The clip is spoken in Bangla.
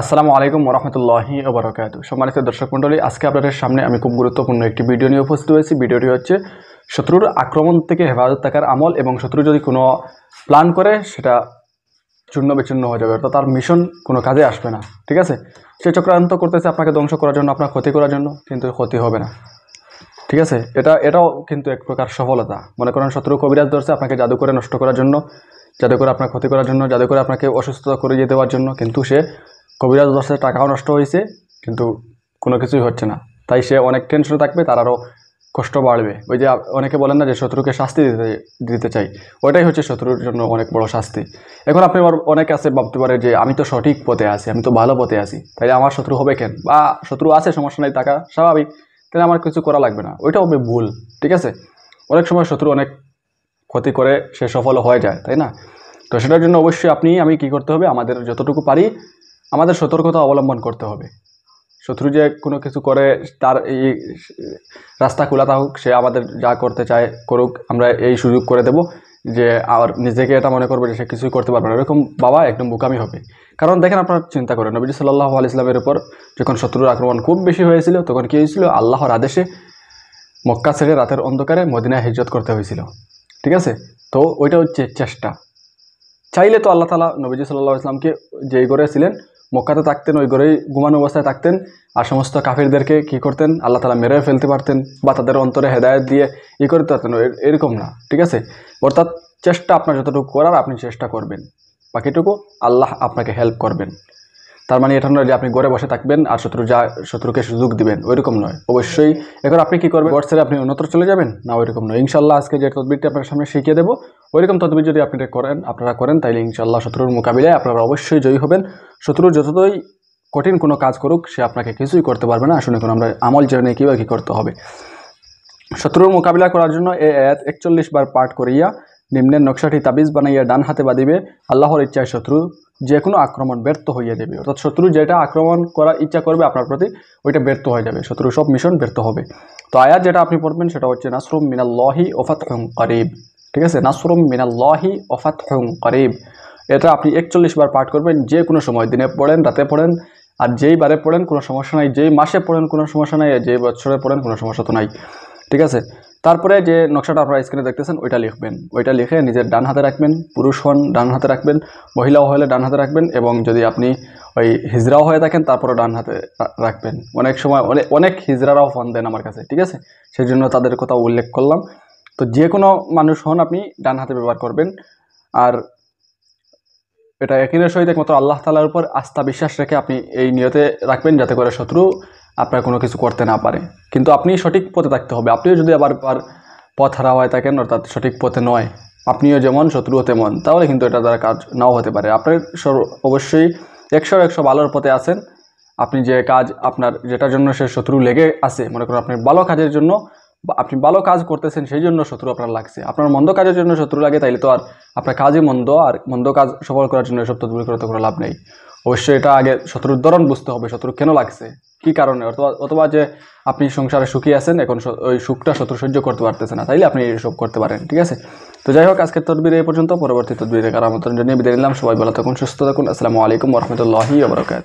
আসসালামু আলাইকুম রহমতুল্লাহি ওবরাকাত সম্মানিত দর্শক মন্ডলী আজকে আপনাদের সামনে আমি খুব গুরুত্বপূর্ণ একটি ভিডিও নিয়ে উপস্থিত হয়েছি ভিডিওটি হচ্ছে শত্রুর আক্রমণ থেকে হেফাজত থাকার আমল এবং শত্রু যদি কোনো প্ল্যান করে সেটা চূর্ণ বিচূর্ণ হয়ে যাবে অর্থাৎ তার মিশন কোনো কাজে আসবে না ঠিক আছে সে চক্রান্ত করতেছে আপনাকে ধ্বংস করার জন্য আপনার ক্ষতি করার জন্য কিন্তু ক্ষতি হবে না ঠিক আছে এটা এটাও কিন্তু এক প্রকার সফলতা মনে করেন শত্রু কবিরাজ ধরছে আপনাকে জাদু করে নষ্ট করার জন্য জাদু করে আপনার ক্ষতি করার জন্য জাদু করে আপনাকে অসুস্থতা করে দিয়ে দেওয়ার জন্য কিন্তু সে কবিরাজ দাসের টাকাও নষ্ট হয়েছে কিন্তু কোনো কিছুই হচ্ছে না তাই সে অনেক টেনশনে থাকবে তার আরও কষ্ট বাড়বে ওই যে অনেকে বলেন না যে শত্রুকে শাস্তি দিতে দিতে চাই ওইটাই হচ্ছে শত্রুর জন্য অনেক বড় শাস্তি এখন আপনি অনেকে আছে ভাবতে পারে যে আমি তো সঠিক পথে আছি আমি তো ভালো পথে আছি তাহলে আমার শত্রু হবে কেন বা শত্রু আছে সমস্যা নেই টাকা স্বাভাবিক তাহলে আমার কিছু করা লাগবে না ওইটা হবে ভুল ঠিক আছে অনেক সময় শত্রু অনেক ক্ষতি করে সে সফল হয়ে যায় তাই না তো সেটার জন্য অবশ্যই আপনি আমি কি করতে হবে আমাদের যতটুকু পারি আমাদের সতর্কতা অবলম্বন করতে হবে শত্রু যে কোনো কিছু করে তার এই রাস্তা খোলা থাকুক সে আমাদের যা করতে চায় করুক আমরা এই সুযোগ করে দেব যে আর নিজেকে এটা মনে করবে যে সে কিছুই করতে পারবে না এরকম বাবা একদম বোকামি হবে কারণ দেখেন আপনারা চিন্তা করেন নবীজ সাল্লাহ আল ইসলামের উপর যখন শত্রুর আক্রমণ খুব বেশি হয়েছিল তখন কী হয়েছিল আল্লাহর আদেশে মক্কা ছেড়ে রাতের অন্ধকারে মদিনায় হিজত করতে হয়েছিল ঠিক আছে তো ওইটা হচ্ছে চেষ্টা চাইলে তো আল্লাহ তালা নবীজ সাল্লাহ ইসলামকে যেই করেছিলেন মক্কাতে থাকতেন ওই ঘরেই ঘুমানো অবস্থায় থাকতেন আর সমস্ত কাফিরদেরকে কি করতেন আল্লাহ তালা মেরে ফেলতে পারতেন বা তাদের অন্তরে হেদায়ত দিয়ে ই করতে পারতেন এরকম না ঠিক আছে অর্থাৎ চেষ্টা আপনার যতটুকু করার আপনি চেষ্টা করবেন বাকিটুকু আল্লাহ আপনাকে হেল্প করবেন তার মানে এটা নয় যে আপনি গড়ে বসে থাকবেন আর শত্রু যা শত্রুকে সুযোগ দিবেন ওইরকম নয় অবশ্যই এখন আপনি কী করবেন হোয়াটসঅ্যাপে আপনি অন্যত্র চলে যাবেন না ওইরকম নয় ইনশাল্লাহ আজকে যে তদবিরটি আপনার সামনে শিখিয়ে দেবো ওইরকম তদবির যদি আপনি করেন আপনারা করেন তাহলে ইনশাল্লাহ শত্রুর মোকাবিলায় আপনারা অবশ্যই জয়ী হবেন শত্রু যতই কঠিন কোনো কাজ করুক সে আপনাকে কিছুই করতে পারবে না আসলে কোনো আমরা আমল জেনে কীভাবে কী করতে হবে শত্রুর মোকাবিলা করার জন্য এ এক একচল্লিশ বার পাঠ করিয়া নিম্নের নকশাটি তাবিজ বানাইয়া ডান হাতে বাঁধিবে আল্লাহর ইচ্ছায় শত্রু যে কোনো আক্রমণ ব্যর্থ হইয়া দেবে অর্থাৎ শত্রু যেটা আক্রমণ করার ইচ্ছা করবে আপনার প্রতি ওইটা ব্যর্থ হয়ে যাবে শত্রু সব মিশন ব্যর্থ হবে তো আয়াত যেটা আপনি পড়বেন সেটা হচ্ছে নাসরুম মিনাল্লাহি ওফাত করিব ঠিক আছে নাসরুম মিনাল্লাহি ওফাত করিব এটা আপনি একচল্লিশ বার পাঠ করবেন যে কোনো সময় দিনে পড়েন রাতে পড়েন আর যেই বারে পড়েন কোনো সমস্যা নাই যেই মাসে পড়েন কোনো সমস্যা নাই যেই বছরে পড়েন কোনো সমস্যা তো নাই ঠিক আছে তারপরে যে নকশাটা আপনারা স্ক্রিনে দেখতেছেন ওইটা লিখবেন ওইটা লিখে নিজের ডান হাতে রাখবেন পুরুষ হন ডান হাতে রাখবেন মহিলাও হলে ডান হাতে রাখবেন এবং যদি আপনি ওই হিজরাও হয়ে থাকেন তারপরে ডান হাতে রাখবেন অনেক সময় অনেক হিজরারাও ফোন দেন আমার কাছে ঠিক আছে সেই জন্য তাদের কথা উল্লেখ করলাম তো যে কোনো মানুষ হন আপনি ডান হাতে ব্যবহার করবেন আর এটা একিনের সহিত একমাত্র আল্লাহ তালার উপর আস্থা বিশ্বাস রেখে আপনি এই নিয়তে রাখবেন যাতে করে শত্রু আপনার কোনো কিছু করতে না পারে কিন্তু আপনি সঠিক পথে থাকতে হবে আপনিও যদি আবার পথ হারা হয়ে থাকেন অর্থাৎ সঠিক পথে নয় আপনিও যেমন শত্রুও তেমন তাহলে কিন্তু এটা দ্বারা কাজ নাও হতে পারে আপনার অবশ্যই একশো একশো ভালোর পথে আছেন আপনি যে কাজ আপনার যেটার জন্য সে শত্রু লেগে আছে মনে করুন আপনি ভালো কাজের জন্য আপনি ভালো কাজ করতেছেন সেই জন্য শত্রু আপনার লাগছে আপনার মন্দ কাজের জন্য শত্রু লাগে তাইলে তো আর আপনার কাজই মন্দ আর মন্দ কাজ সফল করার জন্য এসব তদবির করে তো কোনো লাভ নেই অবশ্যই এটা আগে শত্রুর ধরন বুঝতে হবে শত্রু কেন লাগছে কি কারণে অথবা অথবা যে আপনি সংসারে সুখী আছেন এখন ওই সুখটা শত্রু সহ্য করতে পারতেছে না তাইলে আপনি এইসব করতে পারেন ঠিক আছে তো যাই হোক আজকের তদবির এই পর্যন্ত পরবর্তী তদবির কারামন্ত্রণ জানিয়ে বিদায় নিলাম সবাই বলা থাকুন সুস্থ থাকুন আসসালামু আলাইকুম রহমতুল্লাহি